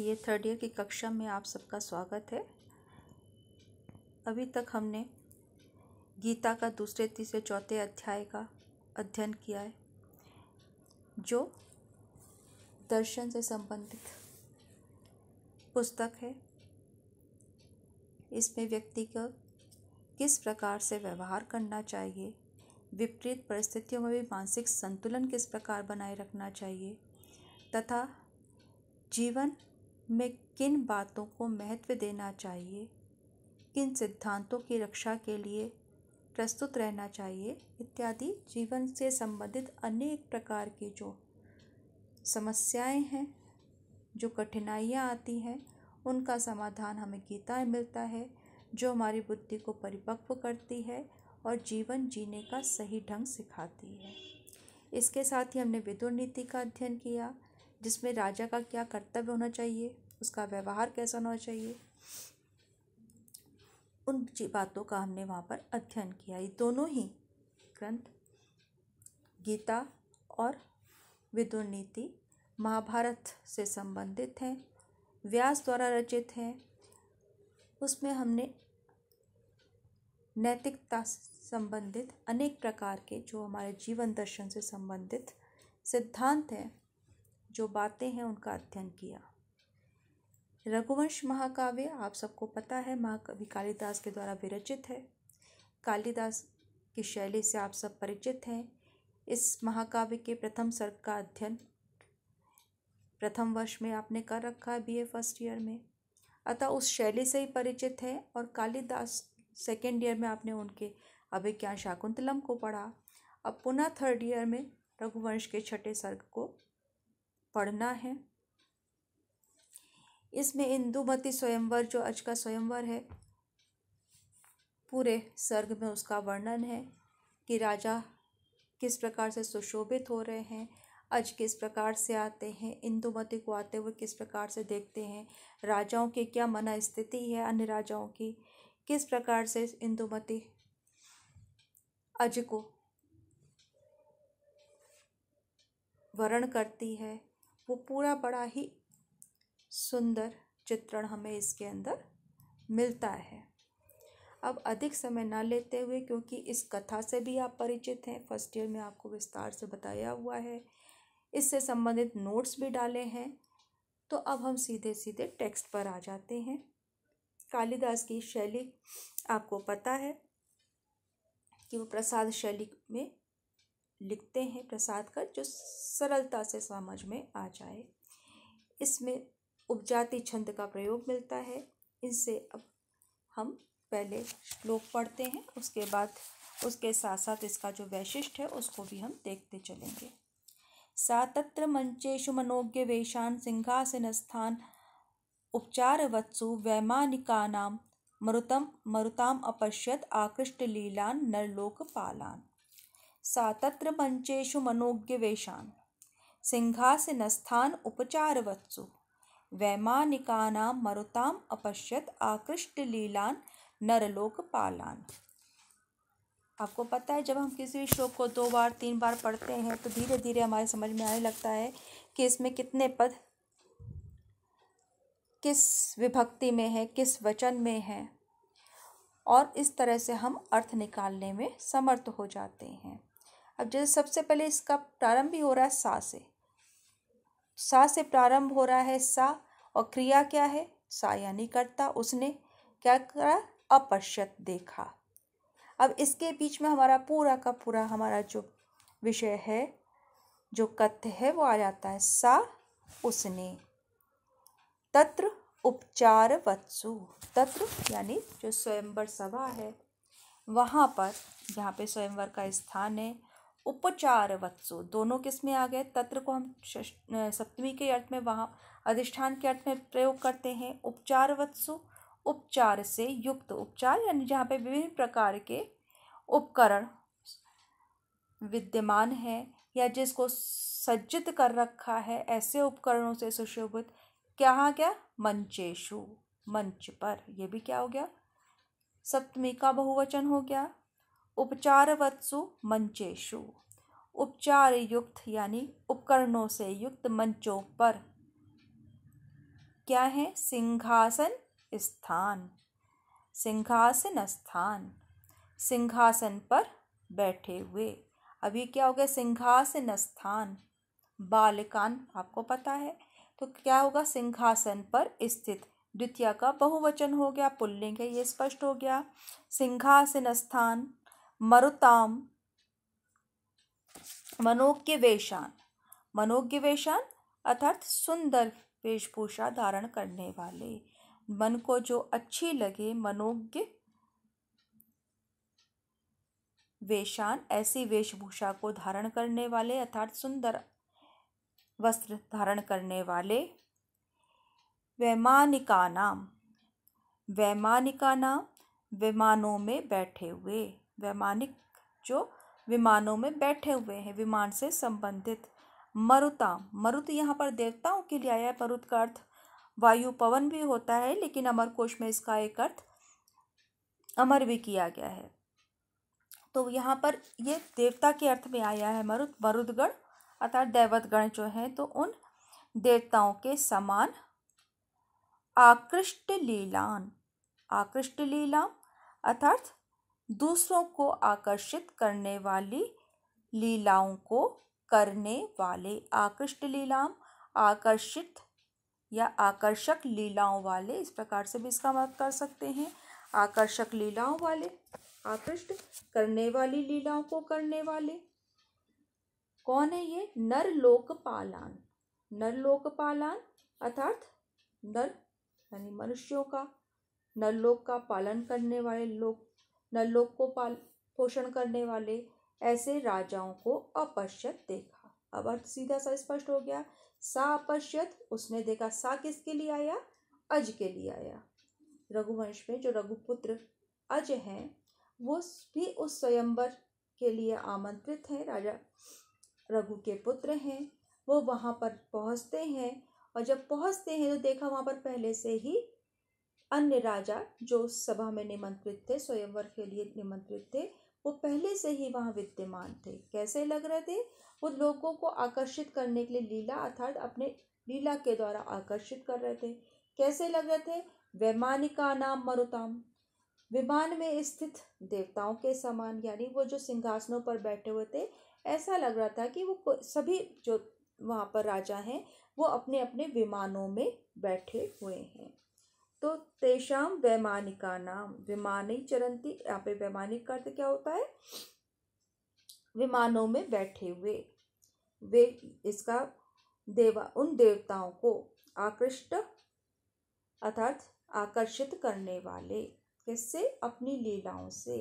लिए third year की कक्षा में आप सबका स्वागत है अभी तक हमने गीता का दूसरे तीसरे चौथे अध्याय का अध्ययन किया है जो दर्शन से संबंधित पुस्तक है इसमें व्यक्ति का किस प्रकार से व्यवहार करना चाहिए विपरीत परिस्थितियों में भी मानसिक संतुलन किस प्रकार बनाए रखना चाहिए तथा जीवन में किन बातों को महत्व देना चाहिए किन सिद्धांतों की रक्षा के लिए प्रस्तुत रहना चाहिए इत्यादि जीवन से संबंधित अनेक प्रकार की जो समस्याएं हैं जो कठिनाइयाँ आती हैं उनका समाधान हमें गीता में मिलता है जो हमारी बुद्धि को परिपक्व करती है और जीवन जीने का सही ढंग सिखाती है इसके साथ ही हमने विदुर नीति का अध्ययन किया जिसमें राजा का क्या कर्तव्य होना चाहिए उसका व्यवहार कैसा होना चाहिए उन बातों का हमने वहाँ पर अध्ययन किया ये दोनों ही ग्रंथ गीता और नीति महाभारत से संबंधित हैं व्यास द्वारा रचित हैं उसमें हमने नैतिकता संबंधित अनेक प्रकार के जो हमारे जीवन दर्शन से संबंधित सिद्धांत हैं जो बातें हैं उनका अध्ययन किया रघुवंश महाकाव्य आप सबको पता है महाकवि कालिदास के द्वारा विरचित है कालिदास की शैली से आप सब परिचित हैं इस महाकाव्य के प्रथम सर्ग का अध्ययन प्रथम वर्ष में आपने कर रखा है बीए फर्स्ट ईयर में अतः उस शैली से ही परिचित है और कालिदास सेकेंड ईयर में आपने उनके अभिज्ञान शाकुंतलम को पढ़ा अब पुनः थर्ड ईयर में रघुवंश के छठे सर्ग को पढ़ना है इसमें इंदुमती स्वयंवर जो आज का स्वयंवर है पूरे सर्ग में उसका वर्णन है कि राजा किस प्रकार से सुशोभित हो रहे हैं अज किस प्रकार से आते हैं इंदुमती को आते हुए किस प्रकार से देखते हैं राजाओं की क्या मना स्थिति है अन्य राजाओं की किस प्रकार से इंदुमती अज को वरण करती है वो पूरा बड़ा ही सुंदर चित्रण हमें इसके अंदर मिलता है अब अधिक समय ना लेते हुए क्योंकि इस कथा से भी आप परिचित हैं फर्स्ट ईयर में आपको विस्तार से बताया हुआ है इससे संबंधित नोट्स भी डाले हैं तो अब हम सीधे सीधे टेक्स्ट पर आ जाते हैं कालिदास की शैली आपको पता है कि वो प्रसाद शैली में लिखते हैं प्रसाद का जो सरलता से समझ में आ जाए इसमें उपजाति छंद का प्रयोग मिलता है इनसे अब हम पहले श्लोक पढ़ते हैं उसके बाद उसके साथ साथ इसका जो वैशिष्ट है उसको भी हम देखते चलेंगे सा मंचेशु मनोज्ञ वेशान सिंहासन वत्सु वैमानिका नाम मरुतम मरुताम अपश्यत आकृष्ट लीलान पालान सातत्र पंचेशु मनोज्ञवेशान सिंहासनस्थान उपचारवत्सु वैमानिकानां मरुताम अपश्यत आकृष्ट नरलोक पालान आपको पता है जब हम किसी भी श्लोक को दो बार तीन बार पढ़ते हैं तो धीरे धीरे हमारे समझ में आने लगता है कि इसमें कितने पद किस विभक्ति में है किस वचन में है और इस तरह से हम अर्थ निकालने में समर्थ हो जाते हैं अब जैसे सबसे पहले इसका प्रारंभ भी हो रहा है सा से सा से प्रारंभ हो रहा है सा और क्रिया क्या है सा यानी करता उसने क्या करा अपश्यत देखा अब इसके बीच में हमारा पूरा का पूरा हमारा जो विषय है जो कथ्य है वो आ जाता है सा उसने तत्र उपचार वत्सु तत्र यानी जो स्वयंवर सभा है वहाँ पर जहाँ पे स्वयंवर का स्थान है उपचार वत्सो दोनों किस में आ गए तत्र को हम सप्तमी के अर्थ में वहाँ अधिष्ठान के अर्थ में प्रयोग करते हैं उपचार वत्सो उपचार से युक्त उपचार यानी जहाँ पे विभिन्न प्रकार के उपकरण विद्यमान है या जिसको सज्जित कर रखा है ऐसे उपकरणों से सुशोभित क्या हाँ क्या मंचेशु मंच पर यह भी क्या हो गया सप्तमी का बहुवचन हो गया उपचारवत्सु मंचेशु उपचार युक्त यानी उपकरणों से युक्त मंचों पर क्या है सिंहासन स्थान सिंहासन स्थान सिंहासन पर बैठे हुए अभी क्या हो गया सिंहासन स्थान बालकान आपको पता है तो क्या होगा सिंहासन पर स्थित द्वितीय का बहुवचन हो गया पुल्लिंग है ये स्पष्ट हो गया सिंहासन स्थान मरुताम मनोज्ञ वेशान मनोज्ञ वेशान अर्थात सुंदर वेशभूषा धारण करने वाले मन को जो अच्छी लगे मनोज्ञ वेशान ऐसी वेशभूषा को धारण करने वाले अर्थात सुंदर वस्त्र धारण करने वाले वैमानिका नाम वैमानिका नाम विमानों में बैठे हुए वैमानिक जो विमानों में बैठे हुए हैं विमान से संबंधित मरुता मरुत यहाँ पर देवताओं के लिए आया है मरुत का अर्थ वायु पवन भी होता है लेकिन अमरकोश में इसका एक अर्थ अमर भी किया गया है तो यहाँ पर ये देवता के अर्थ में आया है मरुत मरुदगण अर्थात दैवतगण जो हैं तो उन देवताओं के समान आकृष्ट लीलान आकृष्ट लीला अर्थात दूसरों को आकर्षित करने वाली लीलाओं को करने वाले आकृष्ट लीलाम आकर्षित या आकर्षक लीलाओं वाले इस प्रकार से भी इसका मत कर सकते हैं आकर्षक लीलाओं वाले आकृष्ट करने वाली लीलाओं को करने वाले कौन है ये नरलोक लोकपालान नरलोक लोकपालान अर्थात नर यानी मनुष्यों का नरलोक का पालन करने वाले लोक नलोक को पाल पोषण करने वाले ऐसे राजाओं को अपश्यत देखा अब अर्थ सीधा सा स्पष्ट हो गया सा अपश्यत उसने देखा सा किसके लिए आया अज के लिए आया रघुवंश में जो रघुपुत्र अज हैं वो भी उस स्वयंवर के लिए आमंत्रित हैं राजा रघु के पुत्र हैं वो वहाँ पर पहुँचते हैं और जब पहुँचते हैं तो देखा वहाँ पर पहले से ही अन्य राजा जो सभा में निमंत्रित थे स्वयंवर के लिए निमंत्रित थे वो पहले से ही वहाँ विद्यमान थे कैसे लग रहे थे वो लोगों को आकर्षित करने के लिए लीला अर्थात अपने लीला के द्वारा आकर्षित कर रहे थे कैसे लग रहे थे वैमानिका नाम मरुताम विमान में स्थित देवताओं के समान यानी वो जो सिंहासनों पर बैठे हुए थे ऐसा लग रहा था कि वो सभी जो वहाँ पर राजा हैं वो अपने अपने विमानों में बैठे हुए हैं तो तेषाम वैमानिका नाम ही चरंती यहाँ पे वैमानिक का अर्थ क्या होता है विमानों में बैठे हुए वे इसका देवा उन देवताओं को आकृष्ट अर्थात आकर्षित करने वाले किससे अपनी लीलाओं से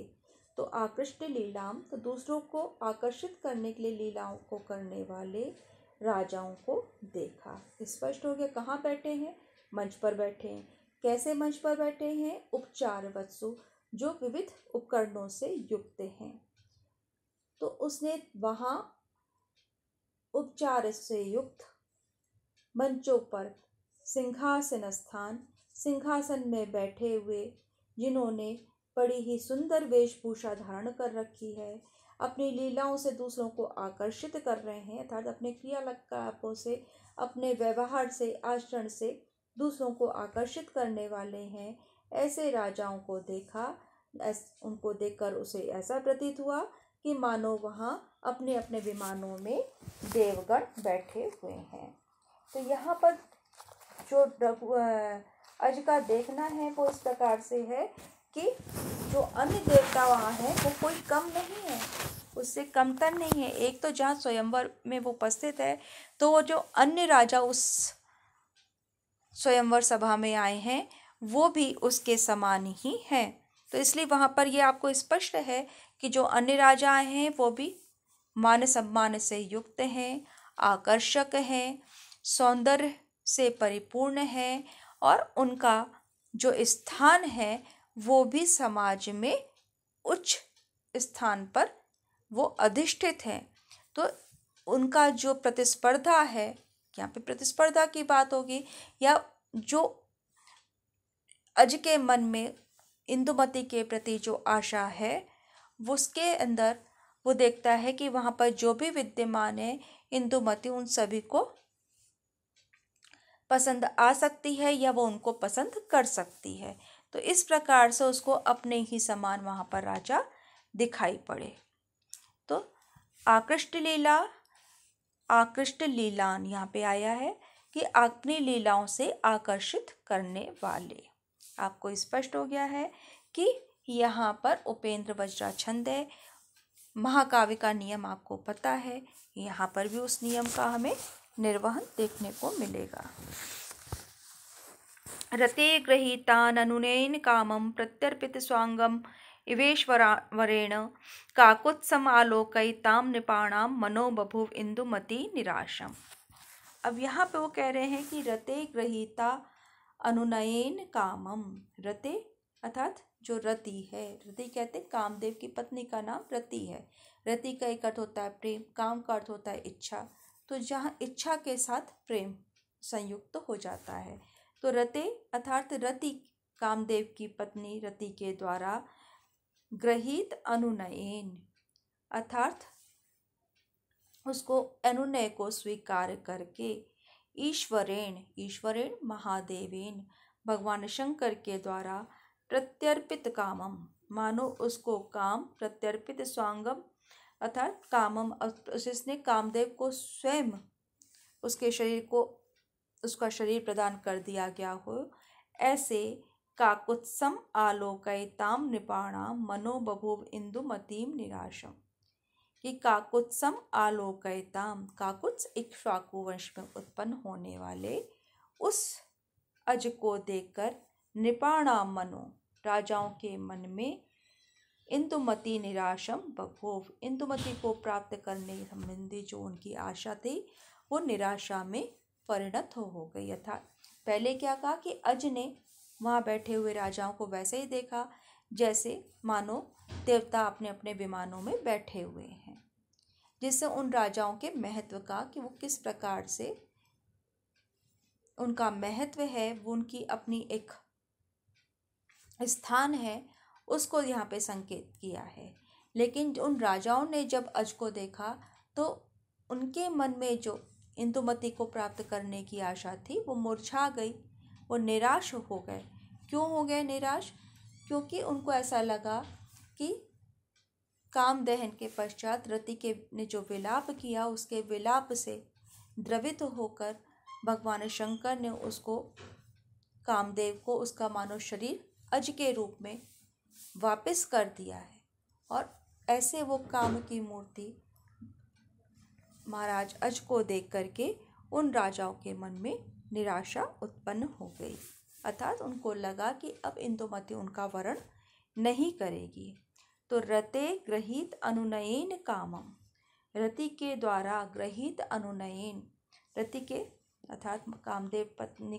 तो आकृष्ट लीलाम तो दूसरों को आकर्षित करने के लिए लीलाओं को करने वाले राजाओं को देखा स्पष्ट हो गया कहाँ बैठे हैं मंच पर बैठे हैं कैसे मंच पर बैठे हैं उपचार वत्सु जो विविध उपकरणों से युक्त हैं तो उसने वहाँ उपचार से युक्त मंचों पर सिंहासन स्थान सिंहासन में बैठे हुए जिन्होंने बड़ी ही सुंदर वेशभूषा धारण कर रखी है अपनी लीलाओं से दूसरों को आकर्षित कर रहे हैं अर्थात अपने क्रियाकलापों से अपने व्यवहार से आचरण से दूसरों को आकर्षित करने वाले हैं ऐसे राजाओं को देखा उनको देखकर उसे ऐसा प्रतीत हुआ कि मानो वहाँ अपने अपने विमानों में देवगण बैठे हुए हैं तो यहाँ पर जो अज का देखना है वो इस प्रकार से है कि जो अन्य देवता वहाँ हैं वो कोई कम नहीं है उससे कमतर नहीं है एक तो जहाँ स्वयंवर में वो उपस्थित है तो वो जो अन्य राजा उस स्वयंवर सभा में आए हैं वो भी उसके समान ही हैं तो इसलिए वहाँ पर ये आपको स्पष्ट है कि जो अन्य राजा आए हैं वो भी मान सम्मान से युक्त हैं आकर्षक हैं सौंदर्य से परिपूर्ण हैं और उनका जो स्थान है वो भी समाज में उच्च स्थान पर वो अधिष्ठित हैं तो उनका जो प्रतिस्पर्धा है यहाँ पे प्रतिस्पर्धा की बात होगी या जो अज के मन में इंदुमती के प्रति जो आशा है उसके अंदर वो देखता है कि वहाँ पर जो भी विद्यमान है इंदुमती उन सभी को पसंद आ सकती है या वो उनको पसंद कर सकती है तो इस प्रकार से उसको अपने ही समान वहाँ पर राजा दिखाई पड़े तो आकृष्ट लीला आकृष्ट लीलान यहाँ पे आया है कि अपनी लीलाओं से आकर्षित करने वाले आपको स्पष्ट हो गया है कि यहाँ पर उपेंद्र वज्रा छंद है महाकाव्य का नियम आपको पता है यहाँ पर भी उस नियम का हमें निर्वहन देखने को मिलेगा रते गृहीतान अनुनयन कामम प्रत्यर्पित स्वांगम इवेश्वरावरेण आलोकयिताम नृपाणाम मनोबभुव इंदुमती निराशम अब यहाँ पे वो कह रहे हैं कि रते ग्रहीता अनुनयन कामम रते अर्थात जो रति है रति कहते कामदेव की पत्नी का नाम रति है रति का एक अर्थ होता है प्रेम काम का अर्थ होता है इच्छा तो जहाँ इच्छा के साथ प्रेम संयुक्त तो हो जाता है तो रते अर्थात रति कामदेव की पत्नी रति के द्वारा ग्रहित अनुनयन अर्थात उसको अनुनय को स्वीकार करके ईश्वरेण ईश्वरेण महादेवेन भगवान शंकर के द्वारा प्रत्यर्पित कामम मानो उसको काम प्रत्यर्पित स्वांगम अर्थात कामम जिसने कामदेव को स्वयं उसके शरीर को उसका शरीर प्रदान कर दिया गया हो ऐसे काकुत्सम आलोकयताम नृपाणाम मनोबभुव इंदुमतीम निराशम कि काकुत्सम आलोकयताम काकुत्स इक्ष्वाकु वंश में उत्पन्न होने वाले उस अज को देखकर नृपाणाम मनो राजाओं के मन में इंदुमती निराशम बभूव इंदुमती को प्राप्त करने संबंधी जो उनकी आशा थी वो निराशा में परिणत हो, हो गई यथा पहले क्या कहा कि अज ने वहाँ बैठे हुए राजाओं को वैसे ही देखा जैसे मानो देवता अपने अपने विमानों में बैठे हुए हैं जिससे उन राजाओं के महत्व का कि वो किस प्रकार से उनका महत्व है वो उनकी अपनी एक स्थान है उसको यहाँ पे संकेत किया है लेकिन उन राजाओं ने जब अज को देखा तो उनके मन में जो इंदुमती को प्राप्त करने की आशा थी वो मुरझा गई वो निराश हो गए क्यों हो गए निराश क्योंकि उनको ऐसा लगा कि काम दहन के पश्चात रति के ने जो विलाप किया उसके विलाप से द्रवित होकर भगवान शंकर ने उसको कामदेव को उसका मानव शरीर अज के रूप में वापस कर दिया है और ऐसे वो काम की मूर्ति महाराज अज को देख करके उन राजाओं के मन में निराशा उत्पन्न हो गई अर्थात उनको लगा कि अब इंदुमती उनका वरण नहीं करेगी तो रते ग्रहित अनुनयन कामम रति के द्वारा ग्रहित अनुनयन रति के अर्थात कामदेव पत्नी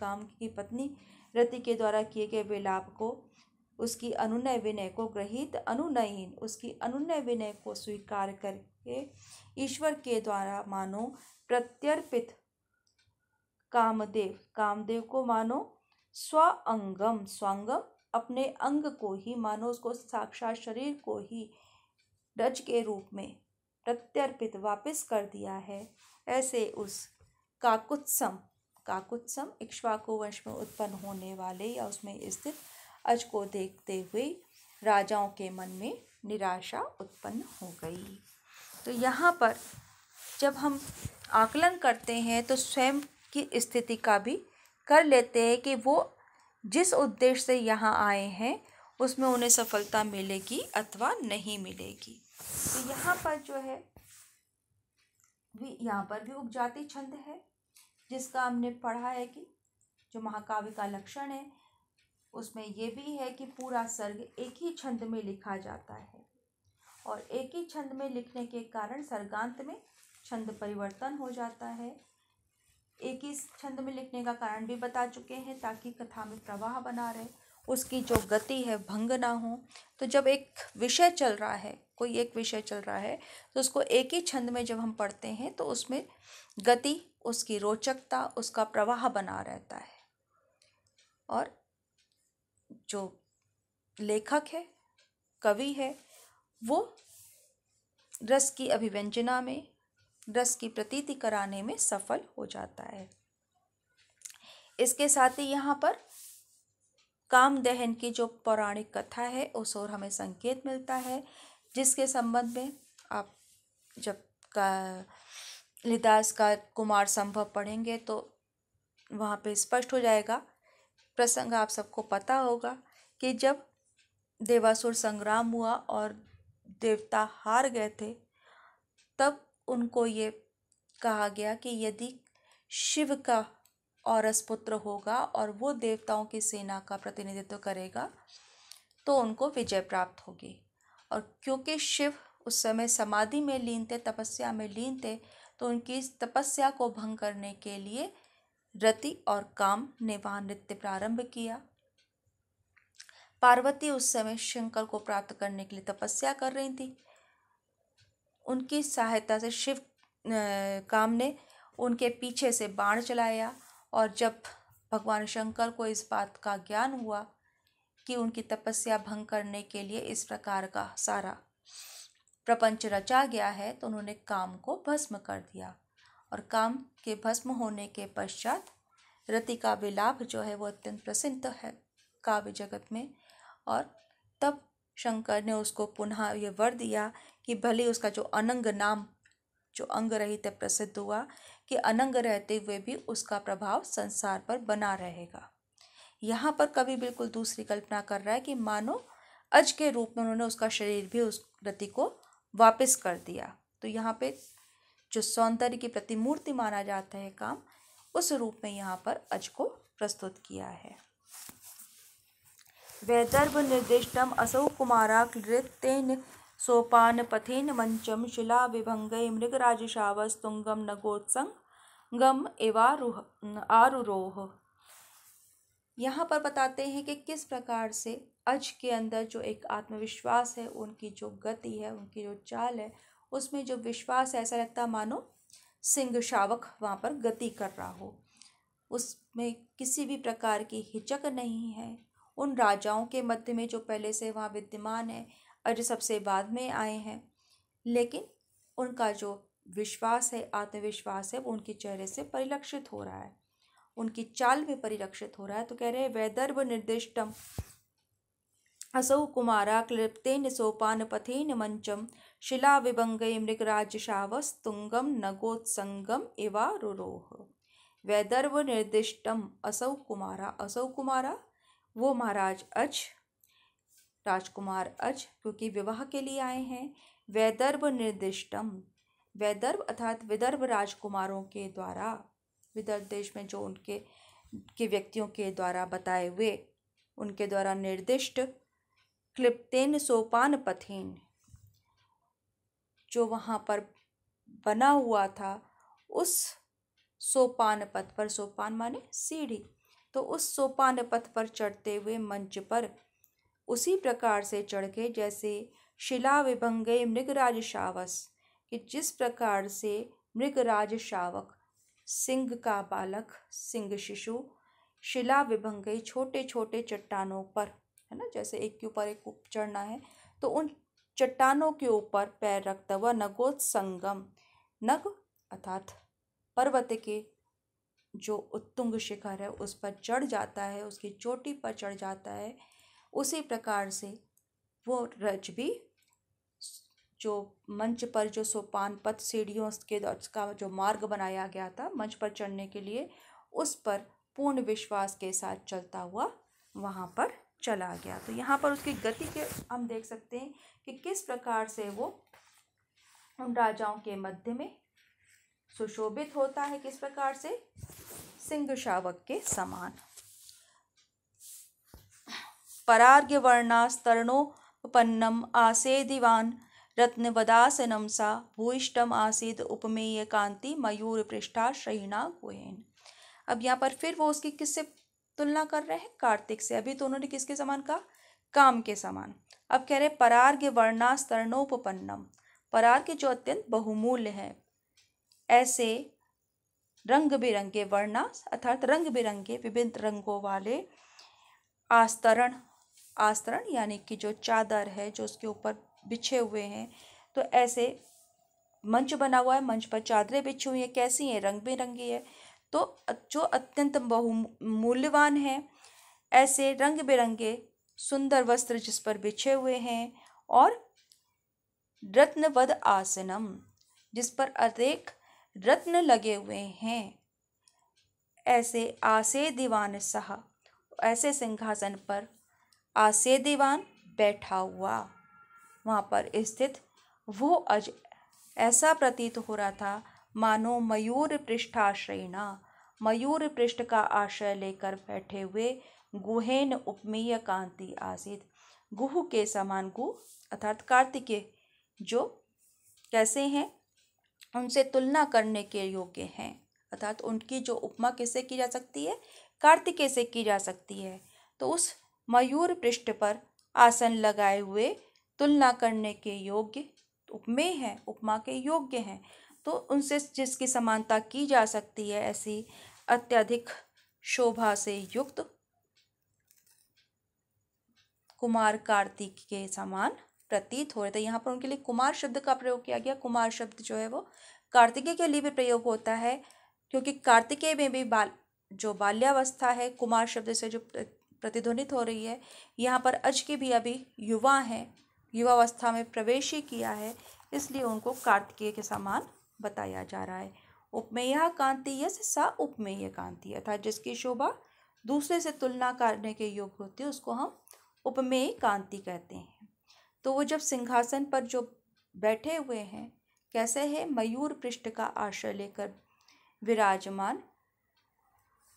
काम की पत्नी रति के द्वारा किए गए विलाप को उसकी अनुनय विनय को ग्रहित अनुनयन उसकी अनुनय विनय को स्वीकार करके ईश्वर के द्वारा मानो प्रत्यर्पित कामदेव कामदेव को मानो अंगम स्वांगम अपने अंग को ही मानो उसको साक्षात शरीर को ही डज के रूप में प्रत्यर्पित वापस कर दिया है ऐसे उस काकुत्सम काकुत्सम इक्ष्वाकु वंश में उत्पन्न होने वाले या उसमें स्थित अज को देखते हुए राजाओं के मन में निराशा उत्पन्न हो गई तो यहाँ पर जब हम आकलन करते हैं तो स्वयं की स्थिति का भी कर लेते हैं कि वो जिस उद्देश्य से यहाँ आए हैं उसमें उन्हें सफलता मिलेगी अथवा नहीं मिलेगी तो यहाँ पर जो है भी यहाँ पर भी उपजाति छंद है जिसका हमने पढ़ा है कि जो महाकाव्य का लक्षण है उसमें ये भी है कि पूरा सर्ग एक ही छंद में लिखा जाता है और एक ही छंद में लिखने के कारण सर्गांत में छंद परिवर्तन हो जाता है एक ही छंद में लिखने का कारण भी बता चुके हैं ताकि कथा में प्रवाह बना रहे उसकी जो गति है भंग ना हो तो जब एक विषय चल रहा है कोई एक विषय चल रहा है तो उसको एक ही छंद में जब हम पढ़ते हैं तो उसमें गति उसकी रोचकता उसका प्रवाह बना रहता है और जो लेखक है कवि है वो रस की अभिव्यंजना में रस की प्रतीति कराने में सफल हो जाता है इसके साथ ही यहाँ पर काम दहन की जो पौराणिक कथा है उस ओर हमें संकेत मिलता है जिसके संबंध में आप जब का लिदास का कुमार संभव पढ़ेंगे तो वहाँ पे स्पष्ट हो जाएगा प्रसंग आप सबको पता होगा कि जब देवासुर संग्राम हुआ और देवता हार गए थे तब उनको ये कहा गया कि यदि शिव का औरस पुत्र होगा और वो देवताओं की सेना का प्रतिनिधित्व करेगा तो उनको विजय प्राप्त होगी और क्योंकि शिव उस समय समाधि में लीन थे तपस्या में लीन थे तो उनकी इस तपस्या को भंग करने के लिए रति और काम ने वहाँ नृत्य प्रारंभ किया पार्वती उस समय शंकर को प्राप्त करने के लिए तपस्या कर रही थी उनकी सहायता से शिव काम ने उनके पीछे से बाण चलाया और जब भगवान शंकर को इस बात का ज्ञान हुआ कि उनकी तपस्या भंग करने के लिए इस प्रकार का सारा प्रपंच रचा गया है तो उन्होंने काम को भस्म कर दिया और काम के भस्म होने के पश्चात रति का विलाप जो है वो अत्यंत प्रसिद्ध है काव्य जगत में और तब शंकर ने उसको पुनः ये वर दिया कि भले उसका जो अनंग नाम जो अंग रहित है प्रसिद्ध हुआ कि अनंग रहते हुए भी उसका प्रभाव संसार पर बना रहेगा यहाँ पर कभी बिल्कुल दूसरी कल्पना कर रहा है कि मानो अज के रूप में उन्होंने उसका शरीर भी उस रति को वापस कर दिया तो यहाँ पे जो सौंदर्य की प्रतिमूर्ति माना जाता है काम उस रूप में यहाँ पर अज को प्रस्तुत किया है वैदर्भ निर्दिष्टम असौ कुमारा कृत्य सोपान पथेन मंचम शिला विभंग मृगराज शावस्तुंगम नगोत्संग गम एवारुह आरुरोह यहाँ पर बताते हैं कि किस प्रकार से अज के अंदर जो एक आत्मविश्वास है उनकी जो गति है उनकी जो चाल है उसमें जो विश्वास है ऐसा लगता मानो सिंह शावक वहाँ पर गति कर रहा हो उसमें किसी भी प्रकार की हिचक नहीं है उन राजाओं के मध्य में जो पहले से वहाँ विद्यमान है और जो सबसे बाद में आए हैं लेकिन उनका जो विश्वास है आत्मविश्वास है वो उनके चेहरे से परिलक्षित हो रहा है उनकी चाल में परिलक्षित हो रहा है तो कह रहे हैं वैदर्भ निर्दिष्टम असौ कुमारा क्लिप्तेन पथेन मंचम शिला विभंगे तुंगम नगोत्संगम एवा रुरोह वैदर्भ निर्दिष्टम असौ कुमारा असौ कुमारा वो महाराज अच राजकुमार अज क्योंकि विवाह के लिए आए हैं वैदर्भ निर्दिष्टम वैदर्भ अर्थात विदर्भ राजकुमारों के द्वारा विदर्भ देश में जो उनके के व्यक्तियों के द्वारा बताए हुए उनके द्वारा निर्दिष्ट क्लिप्तेन सोपान पथेन जो वहाँ पर बना हुआ था उस सोपान पथ पर सोपान माने सीढ़ी तो उस सोपान पथ पर चढ़ते हुए मंच पर उसी प्रकार से चढ़के जैसे शिला विभंगे मृगराज शावस कि जिस प्रकार से मृगराज शावक सिंह का बालक सिंह शिशु शिला विभंगे छोटे छोटे चट्टानों पर है ना जैसे एक के ऊपर एक चढ़ना है तो उन चट्टानों के ऊपर पैर रखता हुआ नगोत्संगम नग अर्थात पर्वत के जो उत्तुंग शिखर है उस पर चढ़ जाता है उसकी चोटी पर चढ़ जाता है उसी प्रकार से वो रज भी जो मंच पर जो सोपान पथ सीढ़ियों के का जो मार्ग बनाया गया था मंच पर चढ़ने के लिए उस पर पूर्ण विश्वास के साथ चलता हुआ वहाँ पर चला गया तो यहाँ पर उसकी गति के हम देख सकते हैं कि किस प्रकार से वो उन राजाओं के मध्य में सुशोभित होता है किस प्रकार से सिंह शावक के समान आसे आसेदिवान् रत्नवदासनम सा भूष्टम आसीद उपमेय कांति मयूर पृष्ठाश्रयिणा गुहेन अब यहाँ पर फिर वो उसकी किससे तुलना कर रहे हैं कार्तिक से अभी तो उन्होंने किसके समान कहा काम के समान अब कह रहे परार्घ्य वर्णास्तरणोपन्नम परार्घ्य जो अत्यंत बहुमूल्य है ऐसे रंग बिरंगे वर्णा अर्थात रंग बिरंगे विभिन्न रंगों वाले आस्तरण आस्तरण यानी कि जो चादर है जो उसके ऊपर बिछे हुए हैं तो ऐसे मंच बना हुआ है मंच पर चादरें बिछी हुई हैं कैसी हैं रंग बिरंगी है तो जो अत्यंत बहु मूल्यवान है ऐसे रंग बिरंगे सुंदर वस्त्र जिस पर बिछे हुए हैं और रत्नवद आसनम जिस पर अनेक रत्न लगे हुए हैं ऐसे आसे दीवान सहा ऐसे सिंहासन पर आसे दीवान बैठा हुआ वहाँ पर स्थित वो अज ऐसा प्रतीत हो रहा था मानो मयूर पृष्ठाश्रयणा मयूर पृष्ठ का आश्रय लेकर बैठे हुए गुहेन उपमेय कांति आसित गुह के समान गु अर्थात कार्तिकेय जो कैसे हैं उनसे तुलना करने के योग्य हैं अर्थात उनकी जो उपमा किससे की जा सकती है कार्तिकेय से की जा सकती है तो उस मयूर पृष्ठ पर आसन लगाए हुए तुलना करने के योग्य उपमेय हैं उपमा के योग्य हैं तो उनसे जिसकी समानता की जा सकती है ऐसी अत्यधिक शोभा से युक्त कुमार कार्तिक के समान प्रतीत हो रहे थे तो यहाँ पर उनके लिए कुमार शब्द का प्रयोग किया गया कुमार शब्द जो है वो कार्तिकेय के लिए भी प्रयोग होता है क्योंकि कार्तिकेय में भी बाल जो बाल्यावस्था है कुमार शब्द से जो प्रतिध्वनित हो रही है यहाँ पर अज के भी अभी युवा हैं युवावस्था में प्रवेश ही किया है इसलिए उनको कार्तिकीय के समान बताया जा रहा है उपमेय कांति यस सा उपमेय कांति अर्थात जिसकी शोभा दूसरे से तुलना करने के योग्य होती है उसको हम उपमेय कांति कहते हैं तो वो जब सिंहासन पर जो बैठे हुए हैं कैसे है मयूर पृष्ठ का आश्रय लेकर विराजमान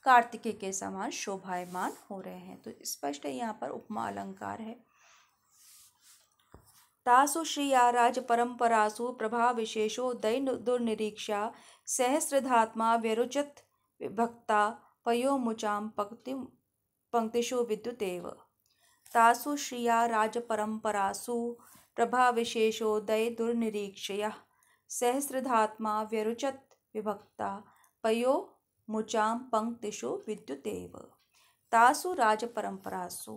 कार्तिकेय के समान शोभायमान हो रहे हैं तो स्पष्ट है यहाँ पर उपमा अलंकार है तासु श्रीयाराज परंपरासु प्रभा विशेषो दैन दुर्निरीक्षा सहस्रधात्मा व्यरुचित विभक्ता पयोमुचाम पंक्ति पंक्तिषु विद्युतेव तासु राज परंपरासु प्रभा विशेषो दय दुर्निरीक्षय सहस्रधात्मा व्यरुचत विभक्ता पयो मुचाम पंक्तिशु विद्युदेव तासु परंपरासु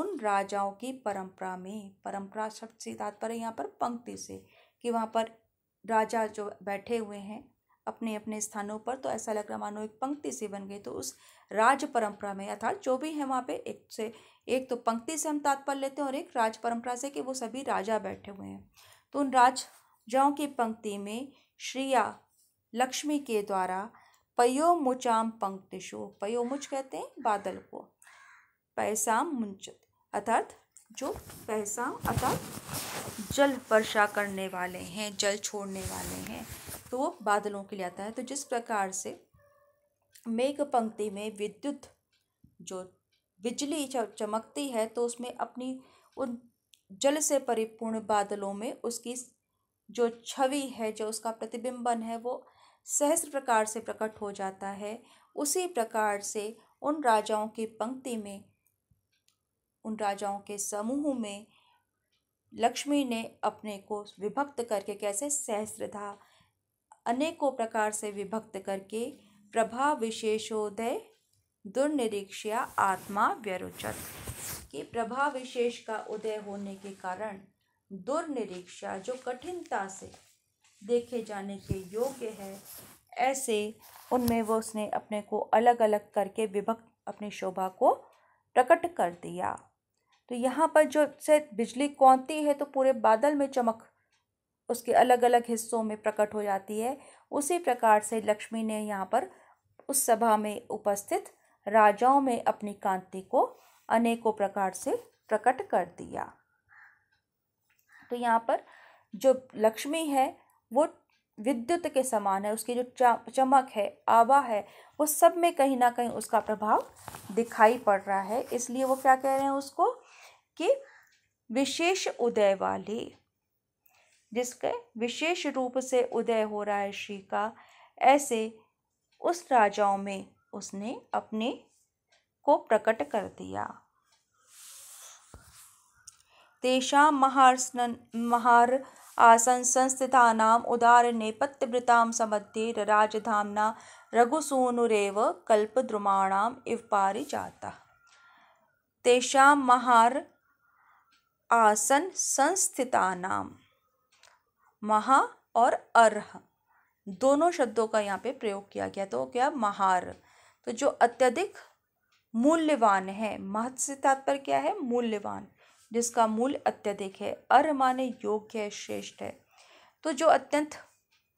उन राजाओं की परंपरा में परंपरा शब्द से तात्पर्य यहाँ पर पंक्ति से कि वहाँ पर राजा जो बैठे हुए हैं अपने अपने स्थानों पर तो ऐसा लग रहा मानो एक पंक्ति से बन गए तो उस राज परंपरा में अर्थात जो भी है वहाँ पे एक से एक तो पंक्ति से हम तात्पर्य लेते हैं और एक राज परंपरा से कि वो सभी राजा बैठे हुए हैं तो उन राजाओं की पंक्ति में श्रिया लक्ष्मी के द्वारा पयोमुचाम पंक्तिशु पयोमुच कहते हैं बादल को पैसाम मुंचत अर्थात जो पैसाम अर्थात जल वर्षा करने वाले हैं जल छोड़ने वाले हैं तो वो बादलों के लिए आता है तो जिस प्रकार से मेघ पंक्ति में विद्युत जो बिजली चमकती है तो उसमें अपनी उन जल से परिपूर्ण बादलों में उसकी जो छवि है जो उसका प्रतिबिंबन है वो सहस्र प्रकार से प्रकट हो जाता है उसी प्रकार से उन राजाओं की पंक्ति में उन राजाओं के समूह में लक्ष्मी ने अपने को विभक्त करके कैसे सहस्रधा अनेकों प्रकार से विभक्त करके प्रभा विशेषोदय दुर्निरीक्षा आत्मा व्यरुचत कि प्रभा विशेष का उदय होने के कारण दुर्निरीक्षा जो कठिनता से देखे जाने के योग्य है ऐसे उनमें वो उसने अपने को अलग अलग करके विभक्त अपनी शोभा को प्रकट कर दिया तो यहाँ पर जो से बिजली कौनती है तो पूरे बादल में चमक उसके अलग अलग हिस्सों में प्रकट हो जाती है उसी प्रकार से लक्ष्मी ने यहाँ पर उस सभा में उपस्थित राजाओं में अपनी कांति को अनेकों प्रकार से प्रकट कर दिया तो यहाँ पर जो लक्ष्मी है वो विद्युत के समान है उसकी जो चमक है आभा है वो सब में कहीं ना कहीं उसका प्रभाव दिखाई पड़ रहा है इसलिए वो क्या कह रहे हैं उसको कि विशेष उदय वाले जिसके विशेष रूप से उदय हो रहा है श्री का ऐसे उस राजाओं में उसने अपने को प्रकट कर दिया तेषा महार्सन महार, स्नन, महार संस्थिता उदार उदारनैपथ्यभृतां सम्बध्य राजधाम रघुसूनुरव कल्पद्रुमाणाम् इव जाता तेषा महार आसन संस्थिता महा और अर्ह दोनों शब्दों का यहाँ पे प्रयोग किया गया तो क्या महार तो जो अत्यधिक मूल्यवान है महत्व से तात्पर्य क्या है मूल्यवान जिसका मूल अत्यधिक है अर माने योग्य है श्रेष्ठ है तो जो अत्यंत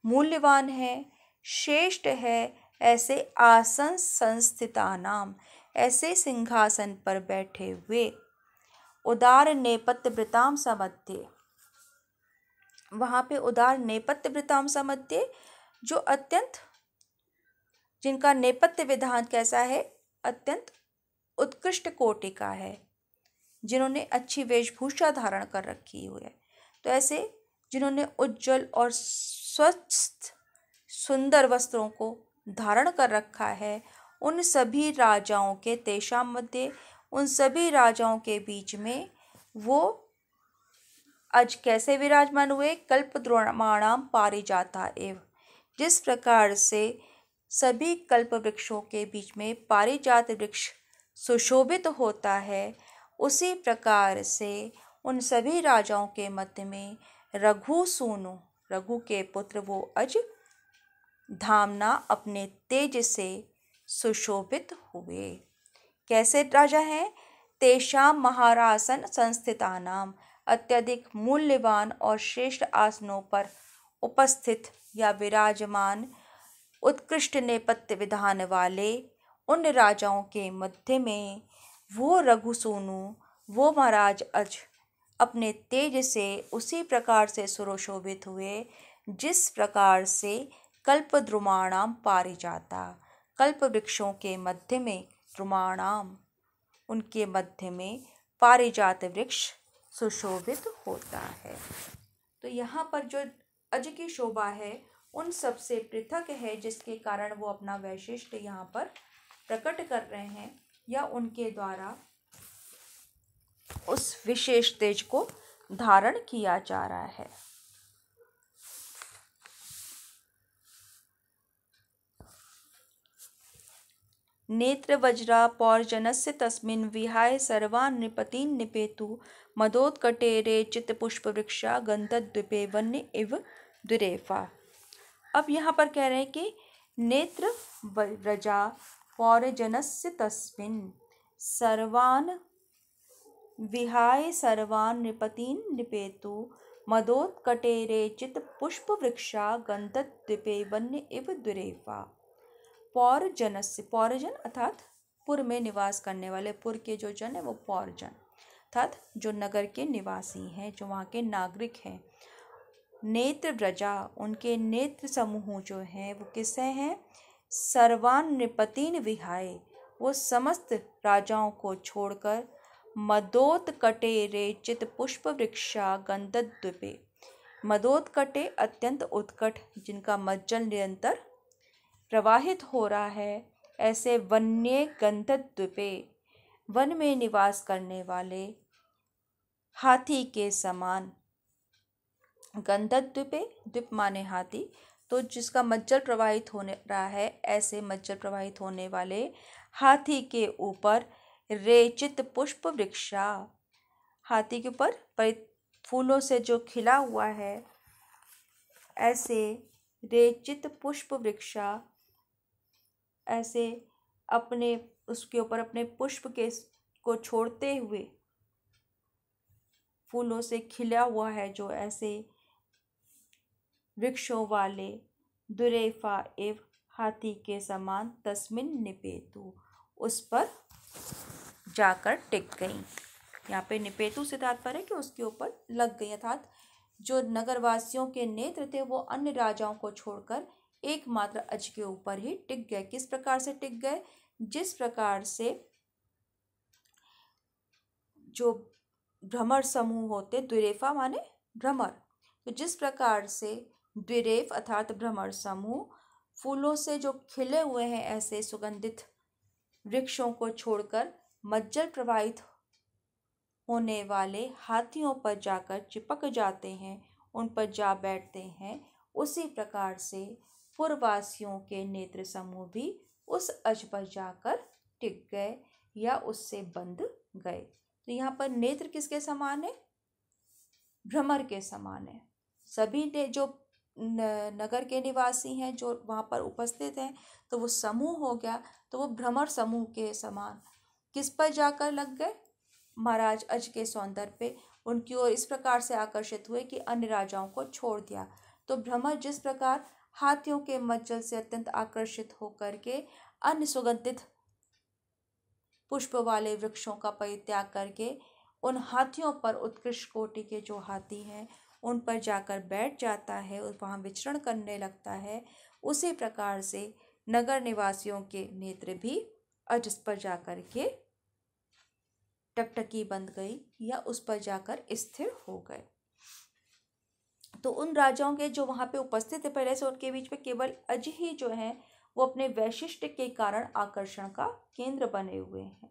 मूल्यवान है श्रेष्ठ है ऐसे आसन संस्थिता नाम ऐसे सिंहासन पर बैठे हुए उदार नेपत्य वृताम समध्य वहाँ पे उदार नेपत्य वृताम समध्य जो अत्यंत जिनका नेपत्य विधान कैसा है अत्यंत उत्कृष्ट कोटि का है जिन्होंने अच्छी वेशभूषा धारण कर रखी हुई है तो ऐसे जिन्होंने उज्जवल और स्वस्थ सुंदर वस्त्रों को धारण कर रखा है उन सभी राजाओं के तेषा मध्य उन सभी राजाओं के बीच में वो आज कैसे विराजमान हुए कल्प पारी पारिजाता एव जिस प्रकार से सभी कल्प वृक्षों के बीच में पारिजात वृक्ष सुशोभित होता है उसी प्रकार से उन सभी राजाओं के मत में रघु सोनू रघु के पुत्र वो अज धामना अपने तेज से सुशोभित हुए कैसे राजा हैं तेषाम महारासन संस्थिता नाम अत्यधिक मूल्यवान और श्रेष्ठ आसनों पर उपस्थित या विराजमान उत्कृष्ट नेपथ्य विधान वाले उन राजाओं के मध्य में वो रघु सोनू वो महाराज अज अपने तेज से उसी प्रकार से सुरशोभित हुए जिस प्रकार से कल्प द्रुमाणाम पारिजाता कल्प वृक्षों के मध्य में द्रुमाणाम उनके मध्य में पारिजात वृक्ष सुशोभित होता है तो यहाँ पर जो अज की शोभा है उन सब से पृथक है जिसके कारण वो अपना वैशिष्ट यहाँ पर प्रकट कर रहे हैं या उनके द्वारा उस विशेष तेज को धारण किया जा रहा है नेत्र वज्रा पौर्जनस्य तस्मिन् विहाय सर्वान् नृपतीन् निपेतु मदोत्कटेरे चित्तपुष्पवृक्षा गंधद्वीपे वन्य इव दुरेफा अब यहाँ पर कह रहे हैं कि नेत्र व्रजा पौरजनस्य तस्मिन् सर्वान् विहाय सर्वान् नृपतीन् नृपेतु मदोत्कटेरेचित् पुष्पवृक्षा गन्धद्वीपे वन्य इव दुरेवा पौरजन से पौरजन अर्थात पुर में निवास करने वाले पुर के जो जन है वो पौरजन अर्थात जो नगर के निवासी हैं जो वहाँ के नागरिक हैं नेत्र व्रजा उनके नेत्र समूह जो हैं वो किसे हैं सर्वान् नृपतीन विहाय वो समस्त राजाओं को छोड़कर मदोत्कटे रेचित पुष्प वृक्षा गंधद्वीपे मदोत्कटे अत्यंत उत्कट जिनका मज्जल निरंतर प्रवाहित हो रहा है ऐसे वन्य गंधद्वीपे वन में निवास करने वाले हाथी के समान गंधद्वीपे द्वीप माने हाथी तो जिसका मज्जल प्रवाहित होने रहा है ऐसे मज्जल प्रवाहित होने वाले हाथी के ऊपर रेचित पुष्प वृक्षा हाथी के ऊपर फूलों से जो खिला हुआ है ऐसे रेचित पुष्प वृक्षा ऐसे अपने उसके ऊपर अपने पुष्प के को छोड़ते हुए फूलों से खिला हुआ है जो ऐसे वृक्षों वाले दुरेफा एव हाथी के समान तस्मिन निपेतु उस पर जाकर टिक गई यहाँ पे निपेतु से तात्पर्य है कि उसके ऊपर लग गई अर्थात जो नगरवासियों के नेत्र थे वो अन्य राजाओं को छोड़कर एकमात्र अज के ऊपर ही टिक गए किस प्रकार से टिक गए जिस प्रकार से जो भ्रमर समूह होते दुरेफा माने भ्रमर तो जिस प्रकार से द्विरेफ अर्थात भ्रमर समूह फूलों से जो खिले हुए हैं ऐसे सुगंधित वृक्षों को छोड़कर मज्जर प्रवाहित होने वाले हाथियों पर जाकर चिपक जाते हैं उन पर जा बैठते हैं उसी प्रकार से पूर्ववासियों के नेत्र समूह भी उस अज पर जाकर टिक गए या उससे बंध गए तो यहाँ पर नेत्र किसके समान है भ्रमर के समान है सभी ने जो नगर के निवासी हैं जो वहाँ पर उपस्थित हैं तो वो समूह हो गया तो वो भ्रमर समूह के समान किस पर जाकर लग गए महाराज अज के सौंदर्य पे उनकी ओर इस प्रकार से आकर्षित हुए कि अन्य राजाओं को छोड़ दिया तो भ्रमर जिस प्रकार हाथियों के मज्जल से अत्यंत आकर्षित होकर के अन्य सुगंधित पुष्प वाले वृक्षों का परित्याग करके उन हाथियों पर उत्कृष्ट कोटि के जो हाथी हैं उन पर जाकर बैठ जाता है और वहाँ विचरण करने लगता है उसी प्रकार से नगर निवासियों के नेत्र भी जिस पर जाकर के टकटकी बंद गई या उस पर जाकर स्थिर हो गए तो उन राजाओं के जो वहाँ पे उपस्थित थे पहले से उनके बीच में केवल अज ही जो है वो अपने वैशिष्ट के कारण आकर्षण का केंद्र बने हुए हैं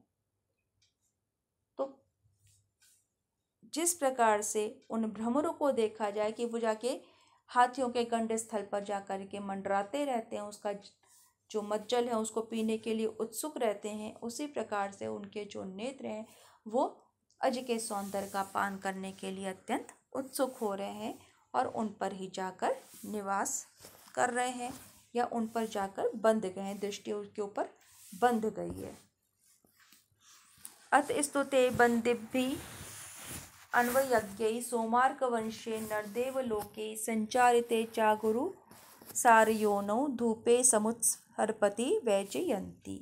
जिस प्रकार से उन भ्रमरों को देखा जाए कि वो जाके हाथियों के गंड स्थल पर जा कर के मंडराते रहते हैं उसका जो मज्जल है उसको पीने के लिए उत्सुक रहते हैं उसी प्रकार से उनके जो नेत्र हैं वो अज के सौंदर्य का पान करने के लिए अत्यंत उत्सुक हो रहे हैं और उन पर ही जाकर निवास कर रहे हैं या उन पर जाकर बंध गए हैं दृष्टि उसके ऊपर बंध गई है अत स्तुते बंदिभ्य सोमार्क सोमार्कवंशे नरदेवलोके संचारिते चागुरु सारयोनौ धूपे समुत्सर्पति वैजयंती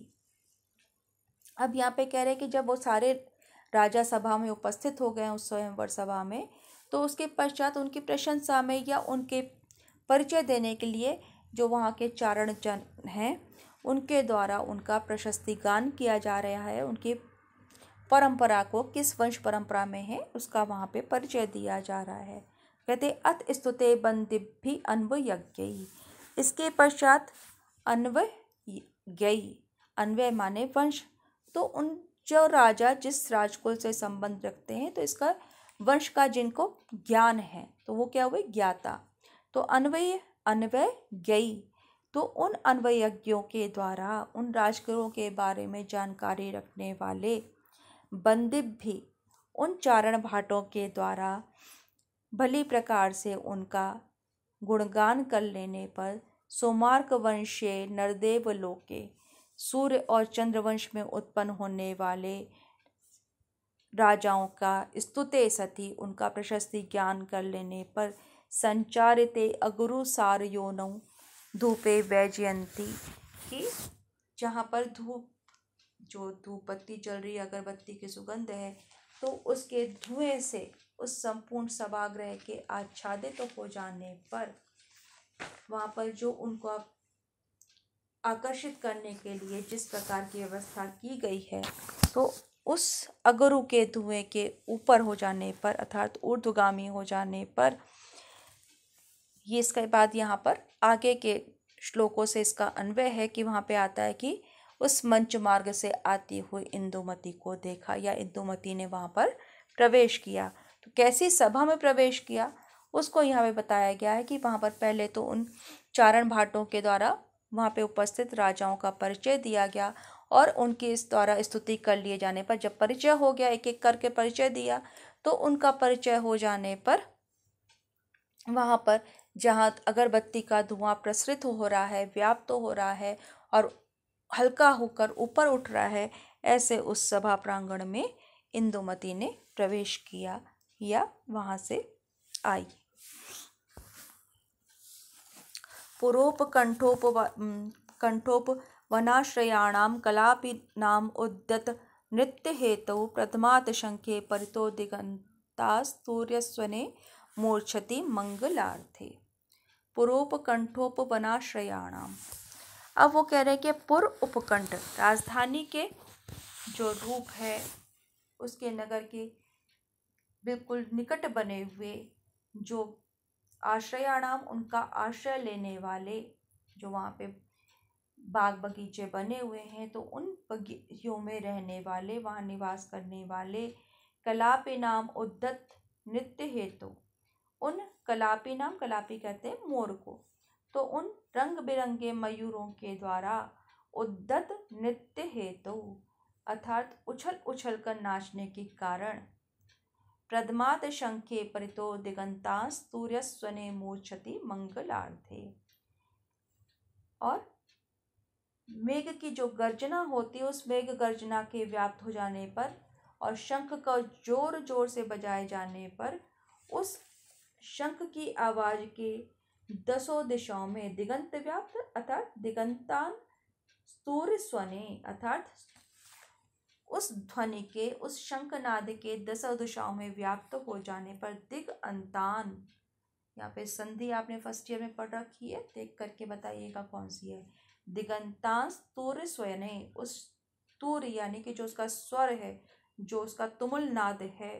अब यहाँ पे कह रहे हैं कि जब वो सारे राजा सभा में उपस्थित हो गए उस स्वयंवर सभा में तो उसके पश्चात उनकी प्रशंसा में या उनके परिचय देने के लिए जो वहाँ के चारण जन हैं उनके द्वारा उनका प्रशस्ति गान किया जा रहा है उनकी परंपरा को किस वंश परंपरा में है उसका वहाँ पे परिचय दिया जा रहा है कहते अत स्तुते भी अन्व यज्ञ इसके पश्चात अन्वय अन्वय माने वंश तो उन जो राजा जिस राजकुल से संबंध रखते हैं तो इसका वंश का जिनको ज्ञान है तो वो क्या हुए ज्ञाता तो अन्वय अन्वय गई तो उन अन्वयज्ञों के द्वारा उन राजकुलों के बारे में जानकारी रखने वाले बंदिप भी उन चारण भाटों के द्वारा भली प्रकार से उनका गुणगान कर लेने पर सोमार्क वंशे नरदेव लोके सूर्य और चंद्रवंश में उत्पन्न होने वाले राजाओं का स्तुते सती उनका प्रशस्ति ज्ञान कर लेने पर संचारिते अगुरु सार योनौ धूपे वैजयंती की जहाँ पर धूप जो धूप बत्ती जल रही है अगरबत्ती की सुगंध है तो उसके धुएं से उस संपूर्ण सभाग्रह के आच्छादित तो हो जाने पर वहाँ पर जो उनको आकर्षित करने के लिए जिस प्रकार की व्यवस्था की गई है तो उस अगरु के धुएं के ऊपर हो जाने पर अर्थात ऊर्धगामी हो जाने पर ये इसके बाद यहाँ पर आगे के श्लोकों से इसका अन्वय है कि वहाँ पे आता है कि उस मंच मार्ग से आती हुई इंदुमती को देखा या इंदुमती ने वहाँ पर प्रवेश किया तो कैसी सभा में प्रवेश किया उसको यहाँ पे बताया गया है कि वहाँ पर पहले तो उन चारण भाटों के द्वारा वहाँ पे उपस्थित राजाओं का परिचय दिया गया और उनकी इस द्वारा स्तुति कर लिए जाने पर जब परिचय हो गया एक एक करके परिचय दिया तो उनका परिचय हो जाने पर वहाँ पर जहाँ अगरबत्ती का धुआं प्रसरित हो रहा है व्याप्त तो हो रहा है और हल्का होकर ऊपर उठ रहा है ऐसे उस सभा प्रांगण में इंदुमती ने प्रवेश किया या वहाँ से आई पुरोप कंठोप कंठोप वनाश्रयाणाम कलापी नाम उद्यत नृत्य हेतु प्रथमात शंखे परितो दिगंता सूर्यस्वने मूर्छति मंगलार्थे पुरोप कंठोप वनाश्रयाणाम अब वो कह रहे हैं कि पुर उपकंठ राजधानी के जो रूप है उसके नगर के बिल्कुल निकट बने हुए जो आश्रयाणाम उनका आश्रय लेने वाले जो वहाँ पे बाग बगीचे बने हुए हैं तो उन बगीचों में रहने वाले वहाँ निवास करने वाले कलापी नाम उद्दत्त नृत्य हेतु उन कलापी नाम कलापी कहते हैं मोर को तो उन रंग बिरंगे मयूरों के द्वारा उद्दत नृत्य हेतु अर्थात उछल उछल कर नाचने के कारण प्रदमात शंखे परितो दिगंतांस सूर्यस्वने मूर्छति मंगलार्थे और मेघ की जो गर्जना होती है उस मेघ गर्जना के व्याप्त हो जाने पर और शंख का जोर जोर से बजाए जाने पर उस शंख की आवाज़ के दसों दिशाओं में दिगंत व्याप्त अर्थात दिगंतान सूर्य स्वने अर्थात उस ध्वनि के उस शंखनाद के दसों दिशाओं में व्याप्त हो जाने पर दिग अंतान यहाँ पे संधि आपने फर्स्ट ईयर में पढ़ रखी है देख करके बताइएगा कौन सी है दिगंतान स्तूर स्वने उस तूर यानी कि जो उसका स्वर है जो उसका तुमुल नाद है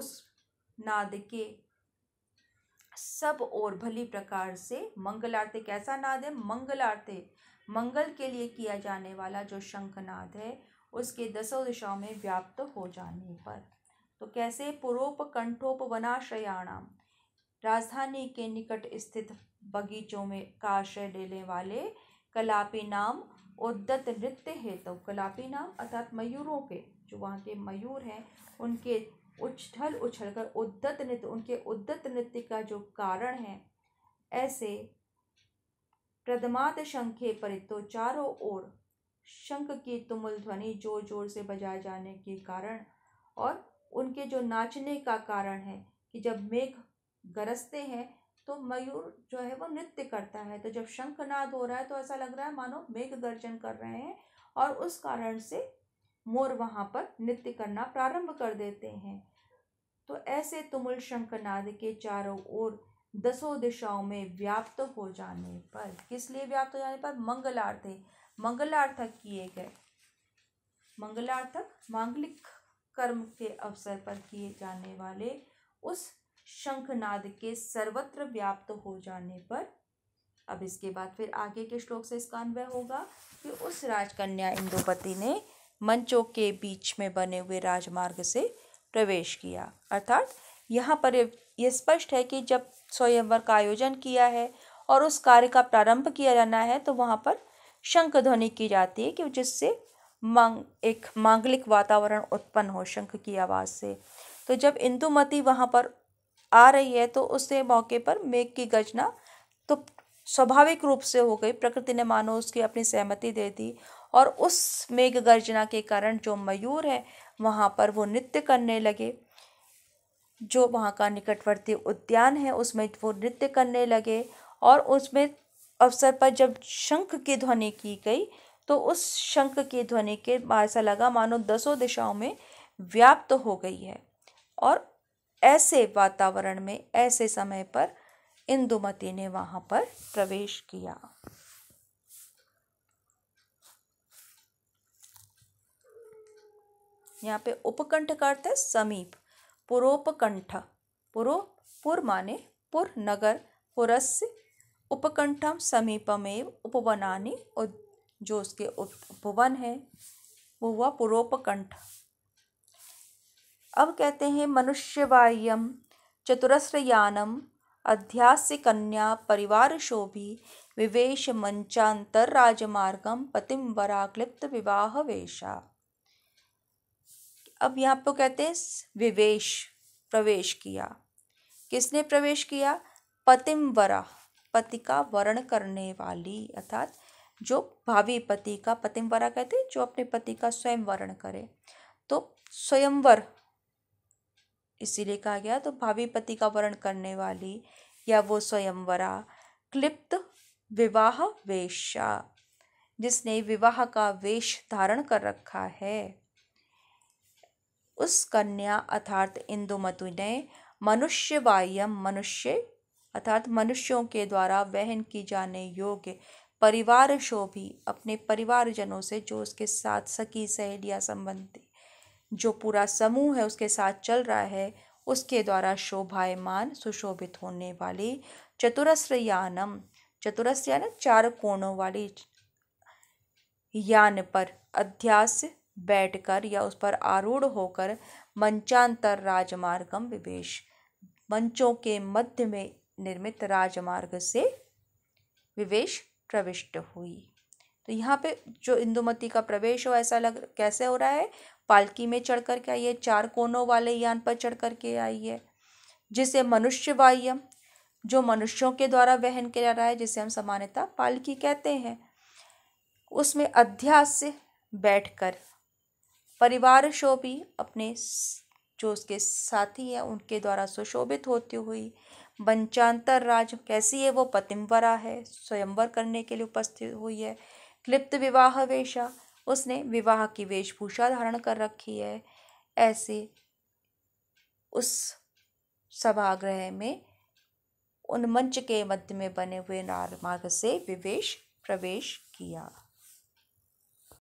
उस नाद के सब और भली प्रकार से मंगलार्थ कैसा नाद है मंगलार्थ मंगल के लिए किया जाने वाला जो शंखनाद है उसके दसों दिशाओं में व्याप्त हो जाने पर तो कैसे पुरोप कंठोप वनाश्रयाणाम राजधानी के निकट स्थित बगीचों में का आश्रय लेने वाले कलापी नाम उद्दत नृत्य हेतु तो, कलापी नाम अर्थात मयूरों के जो वहाँ के मयूर हैं उनके उछल उछल कर उद्दत नृत्य उनके उद्दत नृत्य का जो कारण है ऐसे प्रदमात शंखे परितो चारों ओर शंख की तुमुल ध्वनि जोर जोर से बजाए जाने के कारण और उनके जो नाचने का कारण है कि जब मेघ गरजते हैं तो मयूर जो है वो नृत्य करता है तो जब शंख नाद हो रहा है तो ऐसा लग रहा है मानो मेघ गर्जन कर रहे हैं और उस कारण से मोर वहाँ पर नृत्य करना प्रारंभ कर देते हैं तो ऐसे तुमुल शंखनाद के चारों ओर दसों दिशाओं में व्याप्त हो जाने पर किस लिए व्याप्त हो जाने पर मंगलार्थे मंगलार्थक किए गए मंगलार्थक मांगलिक कर्म के अवसर पर किए जाने वाले उस शंखनाद के सर्वत्र व्याप्त हो जाने पर अब इसके बाद फिर आगे के श्लोक से इसका अन्वय होगा कि उस राजकन्या इंदुपति ने मंचों के बीच में बने हुए राजमार्ग से प्रवेश किया अर्थात यहाँ पर यह स्पष्ट है कि जब स्वयंवर का आयोजन किया है और उस कार्य का प्रारंभ किया जाना है तो वहाँ पर शंख ध्वनि की जाती है कि जिससे मांग एक मांगलिक वातावरण उत्पन्न हो शंख की आवाज़ से तो जब इंदुमती वहाँ पर आ रही है तो उस मौके पर मेघ की गजना तो स्वाभाविक रूप से हो गई प्रकृति ने मानो उसकी अपनी सहमति दे दी और उस मेघ गर्जना के कारण जो मयूर है वहाँ पर वो नृत्य करने लगे जो वहाँ का निकटवर्ती उद्यान है उसमें वो नृत्य करने लगे और उसमें अवसर पर जब शंख की ध्वनि की गई तो उस शंख की ध्वनि के ऐसा लगा मानो दसों दिशाओं में व्याप्त तो हो गई है और ऐसे वातावरण में ऐसे समय पर इंदुमती ने वहाँ पर प्रवेश किया यहाँ पे उपकंठ का अर्थ है समीप पुरोपकंठ पुरो पुर माने पुर नगर पुरस्य उपकंठम समीपमेव उपवनानी और जो उसके उपवन है वो हुआ पुरोपकंठ अब कहते हैं मनुष्यवायम चतुरस्रयानम अध्यास्य कन्या परिवार शोभी विवेश मंचांतर राजमार्गम पतिम वराक्लिप्त विवाह वेशा अब यहाँ पर कहते हैं विवेश प्रवेश किया किसने प्रवेश किया वरा पति का वरण करने वाली अर्थात जो भावी पति का वरा कहते हैं जो अपने पति का स्वयं वरण करे तो स्वयंवर इसीलिए कहा गया तो भावी पति का वरण करने वाली या वो स्वयंवरा क्लिप्त विवाह वेश्या जिसने विवाह का वेश धारण कर रखा है उस कन्या अर्थात इंदुमतु ने मनुष्य वायम मनुष्य अर्थात मनुष्यों के द्वारा वहन की जाने योग्य परिवार शोभी अपने परिवारजनों से जो उसके साथ सखी सहेलिया संबंधी जो पूरा समूह है उसके साथ चल रहा है उसके द्वारा शोभायमान सुशोभित होने वाली चतुरस्र यानम चतुरस्र यान चार कोणों वाली यान पर अध्यास बैठकर या उस पर आरूढ़ होकर मंचांतर राजमार्गम विवेश मंचों के मध्य में निर्मित राजमार्ग से विवेश प्रविष्ट हुई तो यहाँ पे जो इंदुमती का प्रवेश हो ऐसा लग कैसे हो रहा है पालकी में चढ़ कर के आई है चार कोनों वाले यान पर चढ़ कर के आई है जिसे मनुष्य वाह्य जो मनुष्यों के द्वारा वहन किया जा रहा है जिसे हम सामान्यतः पालकी कहते हैं उसमें अध्यास से बैठकर परिवार शोभी अपने जो उसके साथी हैं उनके द्वारा सुशोभित होती हुई बंचांतर राज कैसी है वो पतिम्बरा है स्वयंवर करने के लिए उपस्थित हुई है क्लिप्त विवाह वेशा उसने विवाह की वेशभूषा धारण कर रखी है ऐसे उस सभागृह में उन मंच के मध्य में बने हुए नार मार्ग से विवेश प्रवेश किया